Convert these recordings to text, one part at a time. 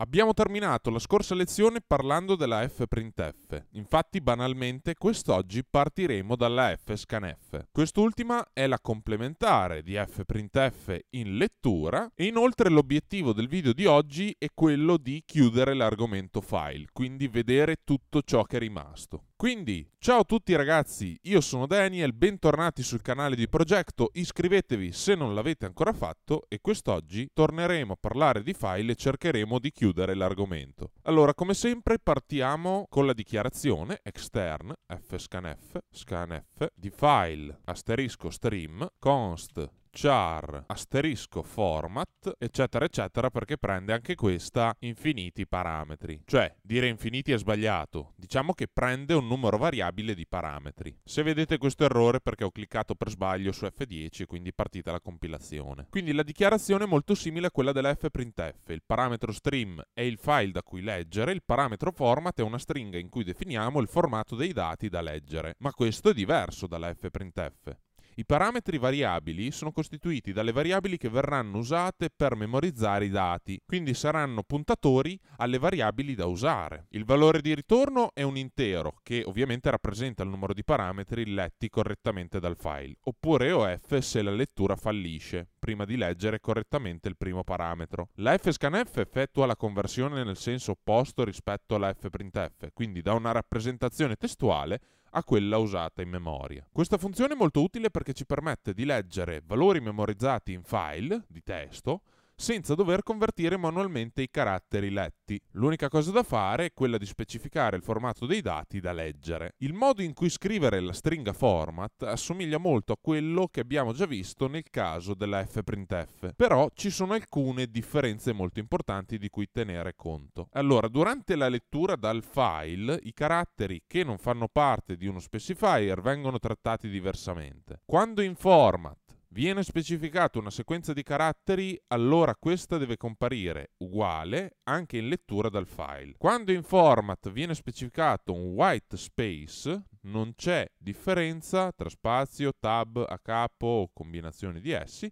Abbiamo terminato la scorsa lezione parlando della fprintf, infatti banalmente quest'oggi partiremo dalla fscanf. Quest'ultima è la complementare di fprintf in lettura e inoltre l'obiettivo del video di oggi è quello di chiudere l'argomento file, quindi vedere tutto ciò che è rimasto. Quindi, ciao a tutti ragazzi, io sono Daniel, bentornati sul canale di Progetto, iscrivetevi se non l'avete ancora fatto e quest'oggi torneremo a parlare di file e cercheremo di chiudere l'argomento. Allora, come sempre partiamo con la dichiarazione extern fscanf scanf di file asterisco stream const char asterisco format eccetera eccetera perché prende anche questa infiniti parametri. Cioè dire infiniti è sbagliato, diciamo che prende un numero variabile di parametri. Se vedete questo errore perché ho cliccato per sbaglio su F10 quindi è partita la compilazione. Quindi la dichiarazione è molto simile a quella della fprintf, il parametro stream è il file da cui leggere, il parametro format è una stringa in cui definiamo il formato dei dati da leggere, ma questo è diverso dalla fprintf. I parametri variabili sono costituiti dalle variabili che verranno usate per memorizzare i dati, quindi saranno puntatori alle variabili da usare. Il valore di ritorno è un intero, che ovviamente rappresenta il numero di parametri letti correttamente dal file, oppure OF se la lettura fallisce, prima di leggere correttamente il primo parametro. La fscanf effettua la conversione nel senso opposto rispetto alla fprintf, quindi da una rappresentazione testuale a quella usata in memoria. Questa funzione è molto utile perché ci permette di leggere valori memorizzati in file di testo senza dover convertire manualmente i caratteri letti. L'unica cosa da fare è quella di specificare il formato dei dati da leggere. Il modo in cui scrivere la stringa format assomiglia molto a quello che abbiamo già visto nel caso della fprintf, però ci sono alcune differenze molto importanti di cui tenere conto. Allora, durante la lettura dal file, i caratteri che non fanno parte di uno specifier vengono trattati diversamente. Quando in format viene specificata una sequenza di caratteri, allora questa deve comparire uguale anche in lettura dal file. Quando in format viene specificato un white space, non c'è differenza tra spazio, tab a capo o combinazione di essi,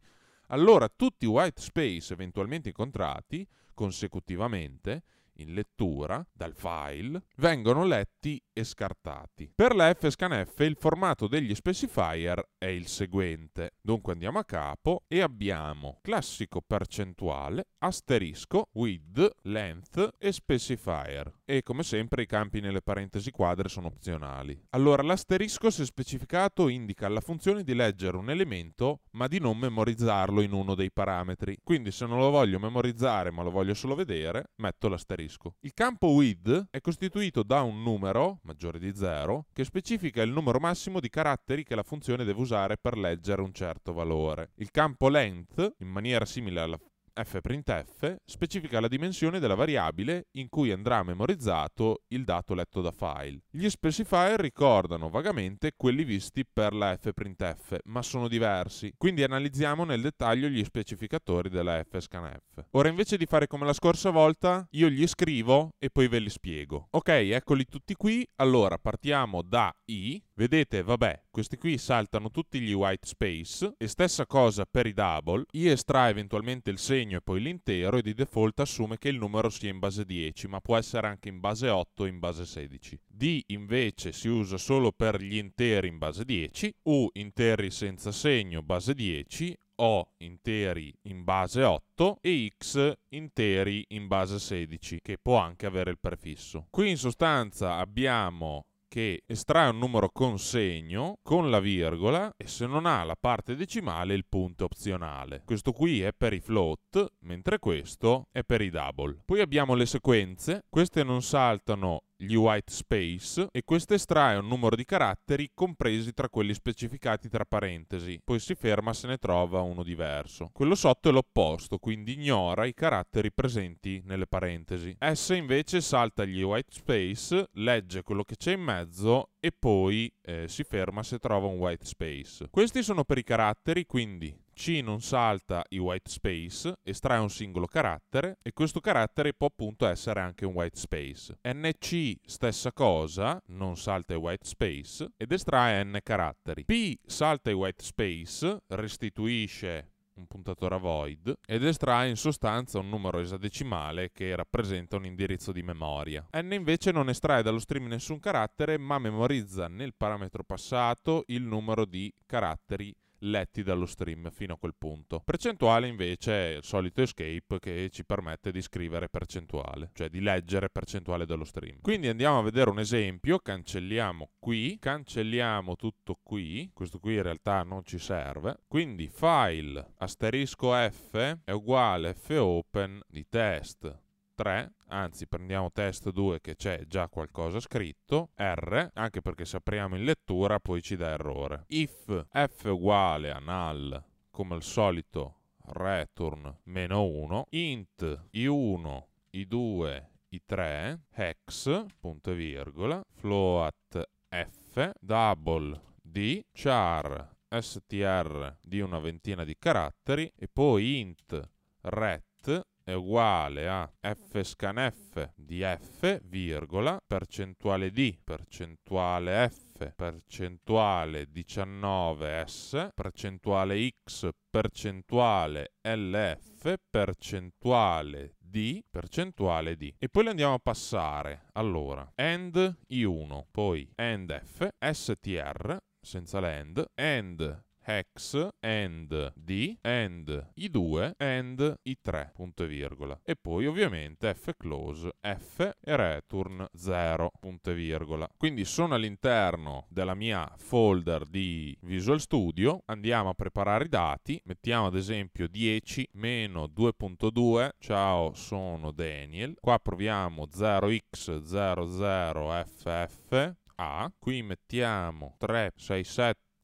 allora tutti i white space eventualmente incontrati consecutivamente in lettura dal file vengono letti e scartati. Per la FScanF il formato degli specifier è il seguente. Dunque andiamo a capo e abbiamo classico percentuale asterisco width, length e specifier e come sempre i campi nelle parentesi quadre sono opzionali. Allora l'asterisco se specificato indica la funzione di leggere un elemento ma di non memorizzarlo in uno dei parametri. Quindi se non lo voglio memorizzare ma lo voglio solo vedere, metto l'asterisco. Il campo with è costituito da un numero maggiore di 0 che specifica il numero massimo di caratteri che la funzione deve usare per leggere un certo valore. Il campo length, in maniera simile alla fprintf specifica la dimensione della variabile in cui andrà memorizzato il dato letto da file. Gli specifier ricordano vagamente quelli visti per la fprintf, ma sono diversi, quindi analizziamo nel dettaglio gli specificatori della fscanf. Ora invece di fare come la scorsa volta, io gli scrivo e poi ve li spiego. Ok, eccoli tutti qui. Allora partiamo da i. Vedete, vabbè, questi qui saltano tutti gli white space e stessa cosa per i double, i estrae eventualmente il segno e poi l'intero e di default assume che il numero sia in base 10, ma può essere anche in base 8 e in base 16. D invece si usa solo per gli interi in base 10, U interi senza segno base 10, o interi in base 8 e X interi in base 16, che può anche avere il prefisso. Qui in sostanza abbiamo che estrae un numero consegno con la virgola e se non ha la parte decimale il punto opzionale. Questo qui è per i float, mentre questo è per i double. Poi abbiamo le sequenze, queste non saltano gli white space e questo estrae un numero di caratteri compresi tra quelli specificati tra parentesi, poi si ferma se ne trova uno diverso. Quello sotto è l'opposto, quindi ignora i caratteri presenti nelle parentesi. S invece salta gli white space, legge quello che c'è in mezzo e poi eh, si ferma se trova un white space. Questi sono per i caratteri, quindi c non salta i white space, estrae un singolo carattere e questo carattere può appunto essere anche un white space. NC stessa cosa, non salta i white space ed estrae n caratteri. P salta i white space, restituisce un puntatore a void ed estrae in sostanza un numero esadecimale che rappresenta un indirizzo di memoria. N invece non estrae dallo stream nessun carattere ma memorizza nel parametro passato il numero di caratteri letti dallo stream fino a quel punto. Percentuale invece è il solito escape che ci permette di scrivere percentuale, cioè di leggere percentuale dallo stream. Quindi andiamo a vedere un esempio, cancelliamo qui, cancelliamo tutto qui, questo qui in realtà non ci serve, quindi file asterisco f è uguale fopen di test 3, anzi prendiamo test 2 che c'è già qualcosa scritto, R, anche perché sapriamo in lettura, poi ci dà errore. If f uguale a null, come al solito, return meno 1, int i1, i2, i3, hex, punto e virgola, float f, double d, char str di una ventina di caratteri e poi int ret è uguale a f scan f di f, virgola, percentuale di, percentuale f, percentuale 19s, percentuale x, percentuale lf, percentuale di percentuale di e poi le andiamo a passare allora end i1 poi end f str senza l'end end hex, and, d, and, i 2 and, i 3 punto e virgola. E poi ovviamente f close, f e return 0, punto e virgola. Quindi sono all'interno della mia folder di Visual Studio, andiamo a preparare i dati, mettiamo ad esempio 10 meno 2.2, ciao sono Daniel, qua proviamo 0x00ff, a, qui mettiamo 367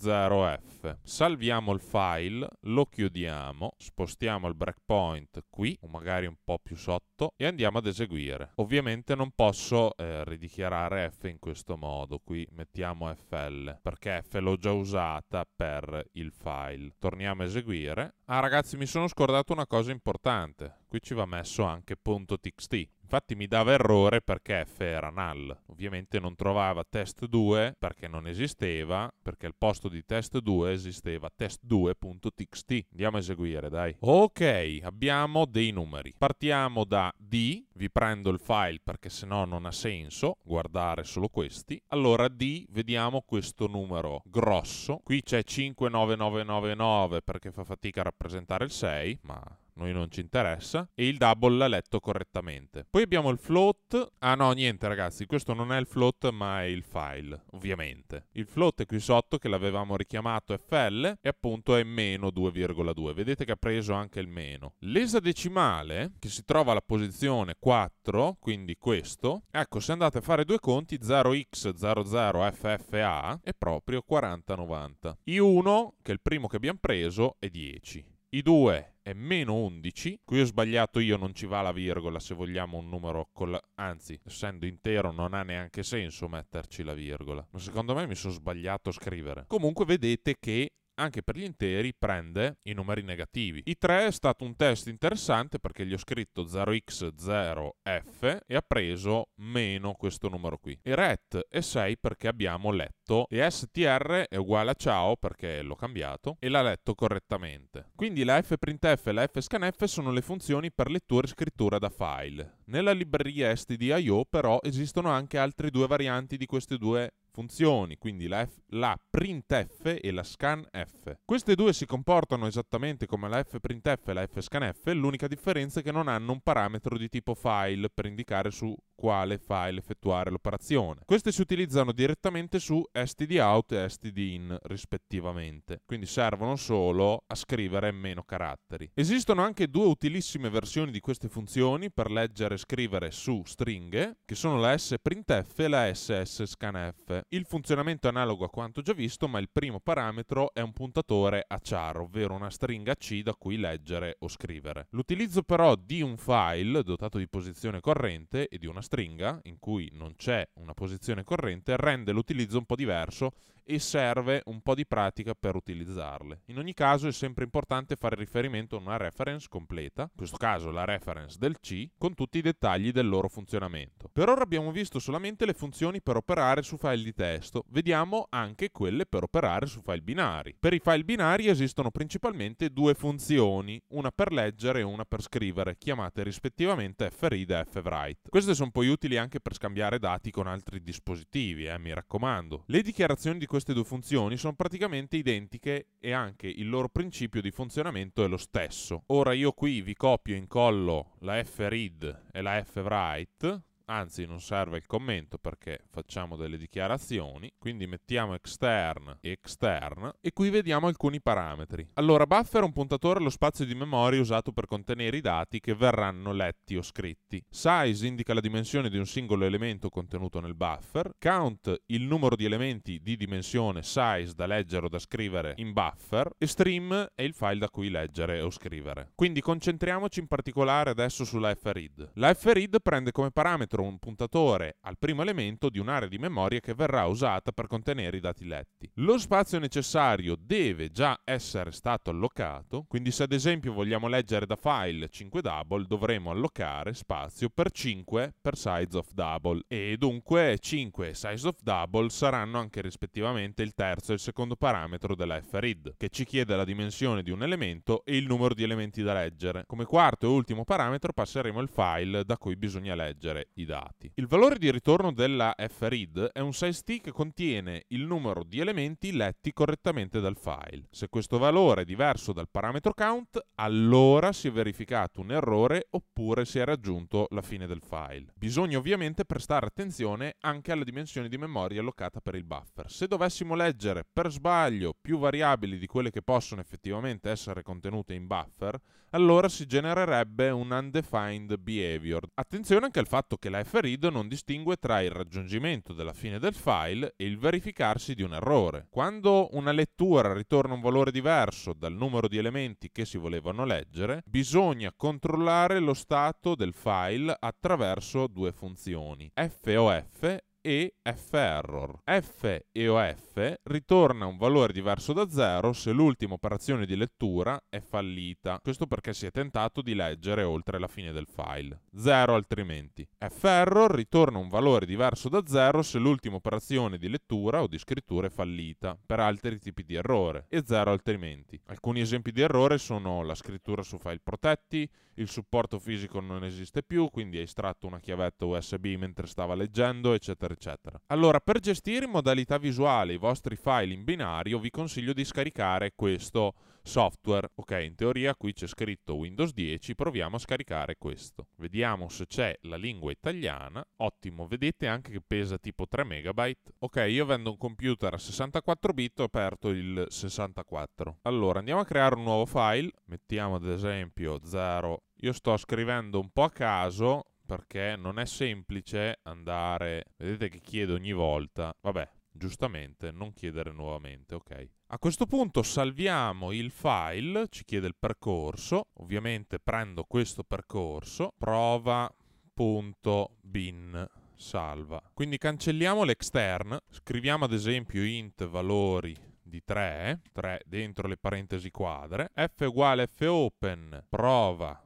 0F. Salviamo il file, lo chiudiamo, spostiamo il breakpoint qui, o magari un po' più sotto, e andiamo ad eseguire. Ovviamente non posso eh, ridichiarare F in questo modo, qui mettiamo FL, perché F l'ho già usata per il file. Torniamo a eseguire. Ah ragazzi, mi sono scordato una cosa importante. Qui ci va messo anche .txt. Infatti mi dava errore perché F era null. Ovviamente non trovava test 2 perché non esisteva, perché al posto di test 2 esisteva test2.txt. Andiamo a eseguire, dai. Ok, abbiamo dei numeri. Partiamo da D, vi prendo il file perché sennò non ha senso guardare solo questi. Allora D, vediamo questo numero grosso. Qui c'è 59999 perché fa fatica a rappresentare il 6, ma noi non ci interessa, e il double l'ha letto correttamente. Poi abbiamo il float, ah no niente ragazzi, questo non è il float ma è il file, ovviamente. Il float è qui sotto che l'avevamo richiamato FL e appunto è meno 2,2, vedete che ha preso anche il meno. L'esadecimale, che si trova alla posizione 4, quindi questo, ecco se andate a fare due conti 0x00FFA è proprio 4090. I1, che è il primo che abbiamo preso, è 10 i due è meno 11. Qui ho sbagliato io, non ci va la virgola se vogliamo un numero con la... Anzi, essendo intero non ha neanche senso metterci la virgola. Ma secondo me mi sono sbagliato a scrivere. Comunque vedete che anche per gli interi prende i numeri negativi. I 3 è stato un test interessante perché gli ho scritto 0x0f e ha preso meno questo numero qui. E ret è 6 perché abbiamo letto e str è uguale a ciao perché l'ho cambiato e l'ha letto correttamente. Quindi la fprintf e la fscanf sono le funzioni per lettura e scrittura da file. Nella libreria stdio però esistono anche altre due varianti di queste due funzioni, quindi la, F, la, printf e la scanf. Queste due si comportano esattamente come la fprintf e la fscanf, l'unica differenza è che non hanno un parametro di tipo file per indicare su quale file effettuare l'operazione. Queste si utilizzano direttamente su stdout e stdin rispettivamente, quindi servono solo a scrivere meno caratteri. Esistono anche due utilissime versioni di queste funzioni per leggere e scrivere su stringhe, che sono la sprintf e la sscanf il funzionamento è analogo a quanto già visto, ma il primo parametro è un puntatore a char, ovvero una stringa C da cui leggere o scrivere. L'utilizzo però di un file dotato di posizione corrente e di una stringa in cui non c'è una posizione corrente rende l'utilizzo un po' diverso e serve un po' di pratica per utilizzarle. In ogni caso è sempre importante fare riferimento a una reference completa, in questo caso la reference del C, con tutti i dettagli del loro funzionamento. Per ora abbiamo visto solamente le funzioni per operare su file di di testo, vediamo anche quelle per operare su file binari. Per i file binari esistono principalmente due funzioni, una per leggere e una per scrivere, chiamate rispettivamente fread e fwrite. Queste sono poi utili anche per scambiare dati con altri dispositivi, eh, mi raccomando. Le dichiarazioni di queste due funzioni sono praticamente identiche e anche il loro principio di funzionamento è lo stesso. Ora io qui vi copio e incollo la fread e la fwrite anzi non serve il commento perché facciamo delle dichiarazioni, quindi mettiamo extern e extern e qui vediamo alcuni parametri. Allora, buffer è un puntatore allo spazio di memoria usato per contenere i dati che verranno letti o scritti. Size indica la dimensione di un singolo elemento contenuto nel buffer, count il numero di elementi di dimensione size da leggere o da scrivere in buffer e stream è il file da cui leggere o scrivere. Quindi concentriamoci in particolare adesso sulla fread. La fread prende come parametro un puntatore al primo elemento di un'area di memoria che verrà usata per contenere i dati letti. Lo spazio necessario deve già essere stato allocato, quindi se ad esempio vogliamo leggere da file 5 double dovremo allocare spazio per 5 per size of double e dunque 5 e size of double saranno anche rispettivamente il terzo e il secondo parametro della fread che ci chiede la dimensione di un elemento e il numero di elementi da leggere. Come quarto e ultimo parametro passeremo il file da cui bisogna leggere, i dati. Il valore di ritorno della FRID è un size t che contiene il numero di elementi letti correttamente dal file. Se questo valore è diverso dal parametro count, allora si è verificato un errore oppure si è raggiunto la fine del file. Bisogna ovviamente prestare attenzione anche alla dimensione di memoria allocata per il buffer. Se dovessimo leggere per sbaglio più variabili di quelle che possono effettivamente essere contenute in buffer, allora si genererebbe un undefined behavior. Attenzione anche al fatto che la FRID non distingue tra il raggiungimento della fine del file e il verificarsi di un errore. Quando una lettura ritorna un valore diverso dal numero di elementi che si volevano leggere, bisogna controllare lo stato del file attraverso due funzioni, FOF e F error. F e OF ritorna un valore diverso da 0 se l'ultima operazione di lettura è fallita. Questo perché si è tentato di leggere oltre la fine del file. 0 altrimenti. F error ritorna un valore diverso da 0 se l'ultima operazione di lettura o di scrittura è fallita per altri tipi di errore e 0 altrimenti. Alcuni esempi di errore sono la scrittura su file protetti, il supporto fisico non esiste più, quindi hai estratto una chiavetta USB mentre stava leggendo, eccetera eccetera, eccetera. Allora, per gestire in modalità visuale i vostri file in binario, vi consiglio di scaricare questo software. Ok, in teoria qui c'è scritto Windows 10, proviamo a scaricare questo. Vediamo se c'è la lingua italiana. Ottimo, vedete anche che pesa tipo 3 MB. Ok, io avendo un computer a 64 bit ho aperto il 64. Allora, andiamo a creare un nuovo file. Mettiamo ad esempio 0. Io sto scrivendo un po' a caso, perché non è semplice andare, vedete che chiedo ogni volta, vabbè, giustamente, non chiedere nuovamente, ok? A questo punto salviamo il file, ci chiede il percorso, ovviamente prendo questo percorso, prova.bin salva. Quindi cancelliamo l'extern, scriviamo ad esempio int valori di 3, 3 dentro le parentesi quadre, f uguale f open prova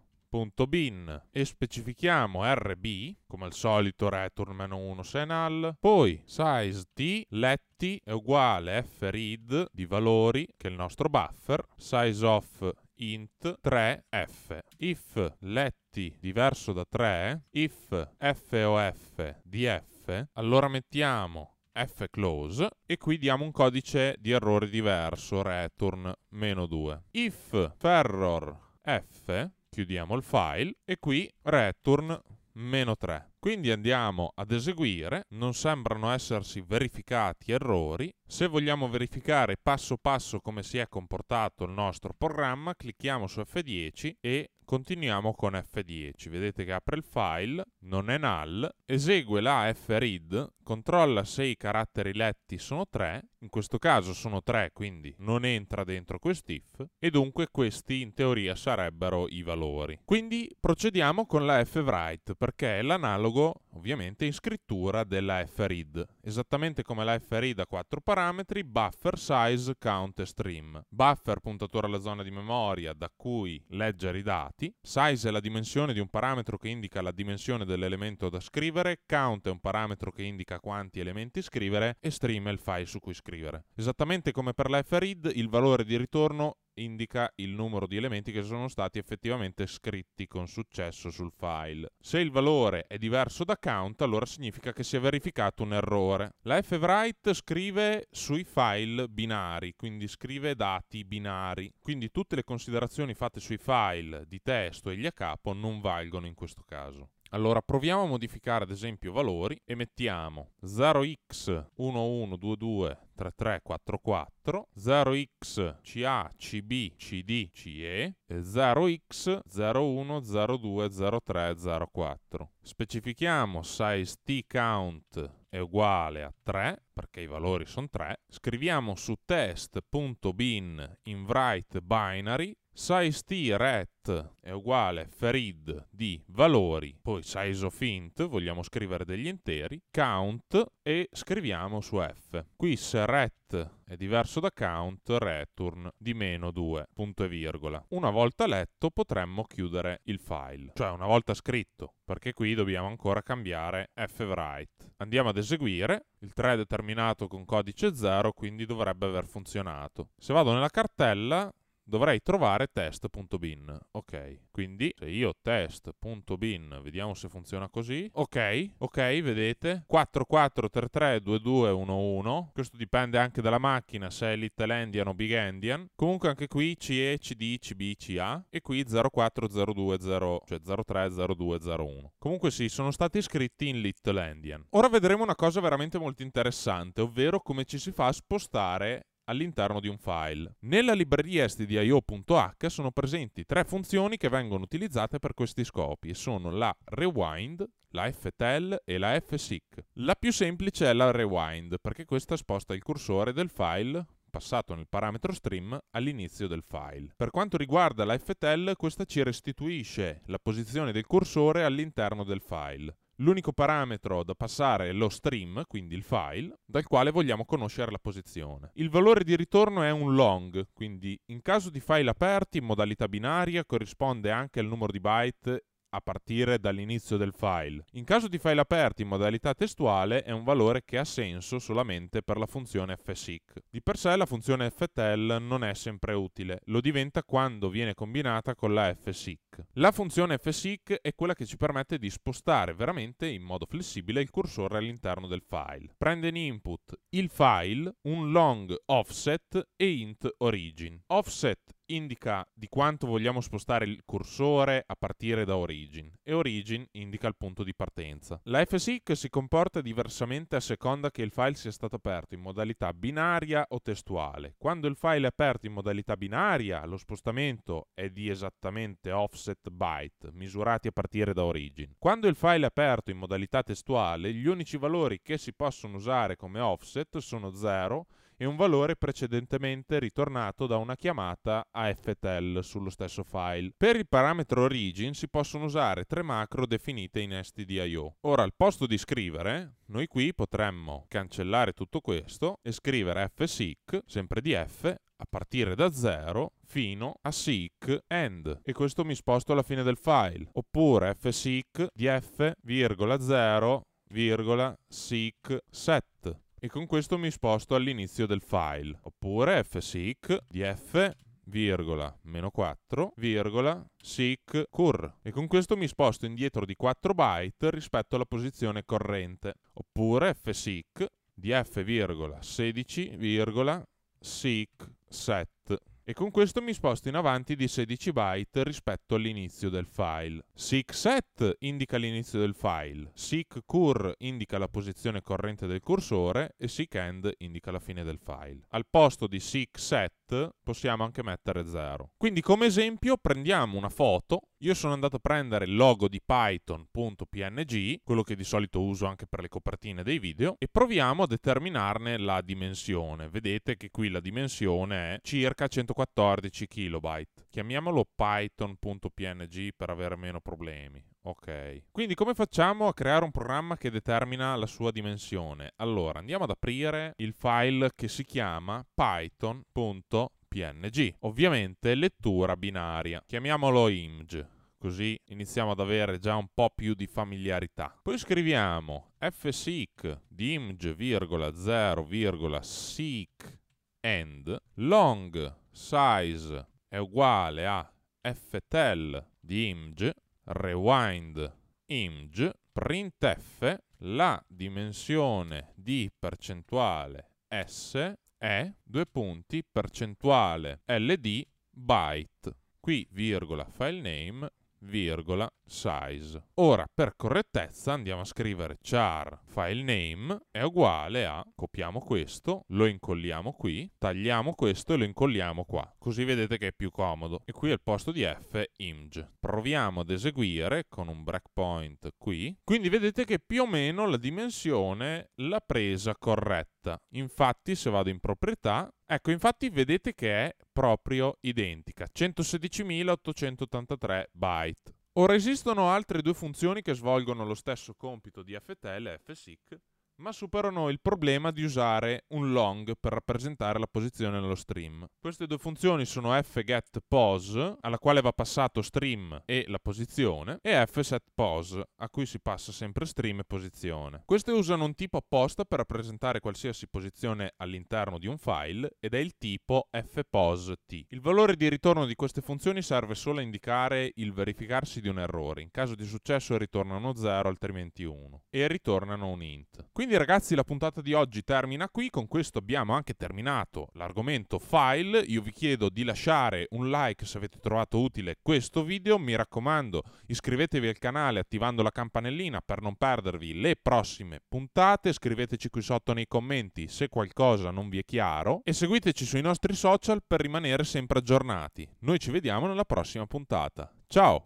return.bin e specifichiamo RB, come al solito return-1 se null poi size t letti è uguale fread di valori, che è il nostro buffer, size of int 3f. If letti diverso da 3, if fof di f, allora mettiamo F close e qui diamo un codice di errore diverso, return meno 2. If ferror f chiudiamo il file e qui return meno 3. Quindi andiamo ad eseguire, non sembrano essersi verificati errori. Se vogliamo verificare passo passo come si è comportato il nostro programma, clicchiamo su F10 e continuiamo con F10. Vedete che apre il file, non è null, esegue la fread, controlla se i caratteri letti sono 3, in questo caso sono 3 quindi non entra dentro quest'if e dunque questi in teoria sarebbero i valori. Quindi procediamo con la fwrite perché è l'analogo Logo. ovviamente in scrittura della FRID, esattamente come la FRID ha quattro parametri, buffer, size, count e stream. Buffer puntatore alla zona di memoria da cui leggere i dati, size è la dimensione di un parametro che indica la dimensione dell'elemento da scrivere, count è un parametro che indica quanti elementi scrivere e stream è il file su cui scrivere. Esattamente come per la FRID, il valore di ritorno indica il numero di elementi che sono stati effettivamente scritti con successo sul file. Se il valore è diverso da account, allora significa che si è verificato un errore. La fwrite scrive sui file binari, quindi scrive dati binari. Quindi tutte le considerazioni fatte sui file di testo e gli a capo non valgono in questo caso. Allora proviamo a modificare ad esempio valori e mettiamo 0x1122 3344 0x CA CB CD CE 0x 01020304 specifichiamo size t count è uguale a 3 perché i valori sono 3 scriviamo su test.bin in write binary size ret è uguale ferid di valori, poi size of int, vogliamo scrivere degli interi, count e scriviamo su f. Qui se ret è diverso da count, return di meno 2, punto e virgola. Una volta letto potremmo chiudere il file, cioè una volta scritto, perché qui dobbiamo ancora cambiare fwrite. Andiamo ad eseguire, il thread è terminato con codice 0, quindi dovrebbe aver funzionato. Se vado nella cartella dovrei trovare test.bin. Ok, quindi se io test.bin, vediamo se funziona così. Ok, ok, vedete? 44332211. Questo dipende anche dalla macchina, se è Little Endian o Big Endian. Comunque anche qui CE, CD, CB, CA e qui 04020, cioè 030201. Comunque sì, sono stati iscritti in Little Endian. Ora vedremo una cosa veramente molto interessante, ovvero come ci si fa a spostare all'interno di un file. Nella libreria stdio.h sono presenti tre funzioni che vengono utilizzate per questi scopi e sono la rewind, la ftel e la fsec. La più semplice è la rewind perché questa sposta il cursore del file passato nel parametro stream all'inizio del file. Per quanto riguarda la ftel questa ci restituisce la posizione del cursore all'interno del file. L'unico parametro da passare è lo stream, quindi il file, dal quale vogliamo conoscere la posizione. Il valore di ritorno è un long, quindi in caso di file aperti in modalità binaria corrisponde anche al numero di byte a partire dall'inizio del file. In caso di file aperti in modalità testuale è un valore che ha senso solamente per la funzione fsec. Di per sé la funzione ftel non è sempre utile, lo diventa quando viene combinata con la fsec. La funzione fsec è quella che ci permette di spostare veramente in modo flessibile il cursore all'interno del file. Prende in input il file, un long offset e int origin. Offset indica di quanto vogliamo spostare il cursore a partire da origin e origin indica il punto di partenza. La FSIC si comporta diversamente a seconda che il file sia stato aperto in modalità binaria o testuale. Quando il file è aperto in modalità binaria, lo spostamento è di esattamente offset byte, misurati a partire da origin. Quando il file è aperto in modalità testuale, gli unici valori che si possono usare come offset sono 0 e un valore precedentemente ritornato da una chiamata a FTL sullo stesso file. Per il parametro origin si possono usare tre macro definite in stdio. Ora, al posto di scrivere, noi qui potremmo cancellare tutto questo e scrivere fseek, sempre di f, a partire da 0 fino a seek end e questo mi sposto alla fine del file oppure fseek di f, 0, virgola seek set e con questo mi sposto all'inizio del file. Oppure fsic di f virgola, meno 4, virgola, sic, cur. E con questo mi sposto indietro di 4 byte rispetto alla posizione corrente. Oppure fsic di f virgola, 16, virgola, sic, set e con questo mi sposto in avanti di 16 byte rispetto all'inizio del file. Seek set indica l'inizio del file, seek cur indica la posizione corrente del cursore e seek end indica la fine del file. Al posto di seek set set possiamo anche mettere 0. Quindi come esempio prendiamo una foto, io sono andato a prendere il logo di python.png, quello che di solito uso anche per le copertine dei video, e proviamo a determinarne la dimensione. Vedete che qui la dimensione è circa 114 KB. Chiamiamolo python.png per avere meno problemi, Ok, quindi come facciamo a creare un programma che determina la sua dimensione? Allora, andiamo ad aprire il file che si chiama python.png, ovviamente lettura binaria. Chiamiamolo image, così iniziamo ad avere già un po' più di familiarità. Poi scriviamo fseek di image, virgola, 0, virgola, seek end, long size è uguale a ftel di image rewind img printf la dimensione di percentuale s è due punti percentuale ld byte qui virgola file name virgola size ora per correttezza andiamo a scrivere char file name è uguale a, copiamo questo, lo incolliamo qui, tagliamo questo e lo incolliamo qua. Così vedete che è più comodo. E qui al posto di f img. Proviamo ad eseguire con un breakpoint qui. Quindi vedete che più o meno la dimensione l'ha presa corretta. Infatti se vado in proprietà Ecco, infatti vedete che è proprio identica, 116.883 byte. Ora esistono altre due funzioni che svolgono lo stesso compito di ftl e fsic ma superano il problema di usare un long per rappresentare la posizione nello stream. Queste due funzioni sono fgetPose, alla quale va passato stream e la posizione, e fsetPose, a cui si passa sempre stream e posizione. Queste usano un tipo apposta per rappresentare qualsiasi posizione all'interno di un file ed è il tipo fPoseT. Il valore di ritorno di queste funzioni serve solo a indicare il verificarsi di un errore. In caso di successo ritornano 0, altrimenti 1, e ritornano un int. Quindi quindi ragazzi la puntata di oggi termina qui, con questo abbiamo anche terminato l'argomento file, io vi chiedo di lasciare un like se avete trovato utile questo video, mi raccomando iscrivetevi al canale attivando la campanellina per non perdervi le prossime puntate, scriveteci qui sotto nei commenti se qualcosa non vi è chiaro e seguiteci sui nostri social per rimanere sempre aggiornati. Noi ci vediamo nella prossima puntata, ciao!